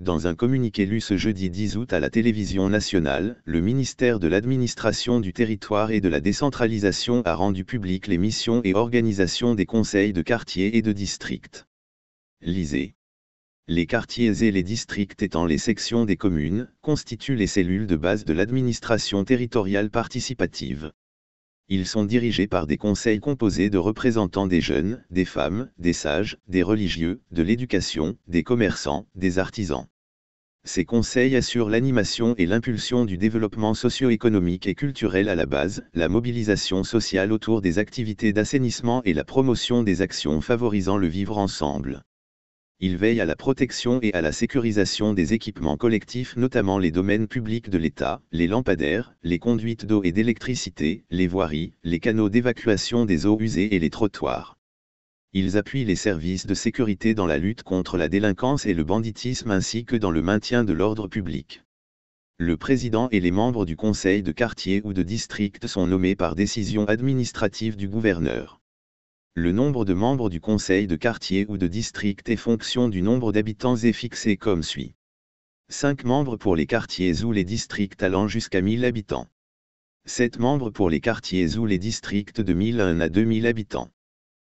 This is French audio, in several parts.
Dans un communiqué lu ce jeudi 10 août à la télévision nationale, le ministère de l'Administration du Territoire et de la Décentralisation a rendu public les missions et organisations des conseils de quartier et de district. Lisez. Les quartiers et les districts étant les sections des communes, constituent les cellules de base de l'administration territoriale participative ils sont dirigés par des conseils composés de représentants des jeunes, des femmes, des sages, des religieux, de l'éducation, des commerçants, des artisans. Ces conseils assurent l'animation et l'impulsion du développement socio-économique et culturel à la base, la mobilisation sociale autour des activités d'assainissement et la promotion des actions favorisant le vivre ensemble. Ils veillent à la protection et à la sécurisation des équipements collectifs notamment les domaines publics de l'État, les lampadaires, les conduites d'eau et d'électricité, les voiries, les canaux d'évacuation des eaux usées et les trottoirs. Ils appuient les services de sécurité dans la lutte contre la délinquance et le banditisme ainsi que dans le maintien de l'ordre public. Le président et les membres du conseil de quartier ou de district sont nommés par décision administrative du gouverneur. Le nombre de membres du conseil de quartier ou de district est fonction du nombre d'habitants et fixé comme suit. 5 membres pour les quartiers ou les districts allant jusqu'à 1000 habitants. 7 membres pour les quartiers ou les districts de 1001 à 2000 habitants.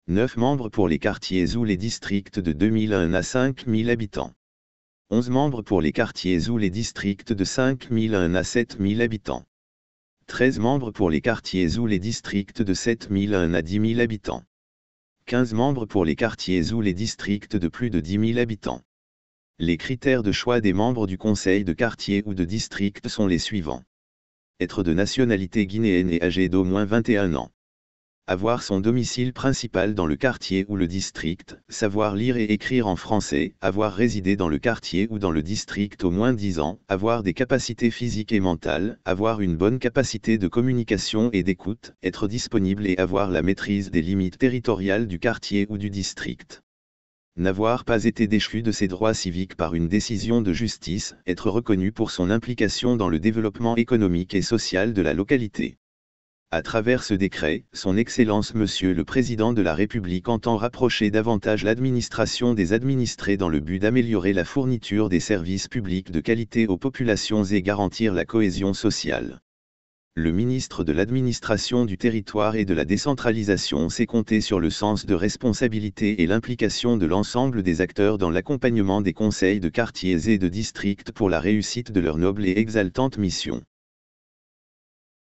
9 membres pour les quartiers ou les districts de 2001 à 5000 habitants. 11 membres pour les quartiers ou les districts de 5001 à 7000 habitants. 13 membres pour les quartiers ou les districts de 7001 à 10 000 habitants. 15 membres pour les quartiers ou les districts de plus de 10 000 habitants. Les critères de choix des membres du conseil de quartier ou de district sont les suivants. Être de nationalité guinéenne et âgé d'au moins 21 ans avoir son domicile principal dans le quartier ou le district, savoir lire et écrire en français, avoir résidé dans le quartier ou dans le district au moins 10 ans, avoir des capacités physiques et mentales, avoir une bonne capacité de communication et d'écoute, être disponible et avoir la maîtrise des limites territoriales du quartier ou du district n'avoir pas été déchu de ses droits civiques par une décision de justice, être reconnu pour son implication dans le développement économique et social de la localité. À travers ce décret, Son Excellence Monsieur le Président de la République entend rapprocher davantage l'administration des administrés dans le but d'améliorer la fourniture des services publics de qualité aux populations et garantir la cohésion sociale. Le ministre de l'Administration du Territoire et de la Décentralisation s'est compté sur le sens de responsabilité et l'implication de l'ensemble des acteurs dans l'accompagnement des conseils de quartiers et de districts pour la réussite de leur noble et exaltante mission.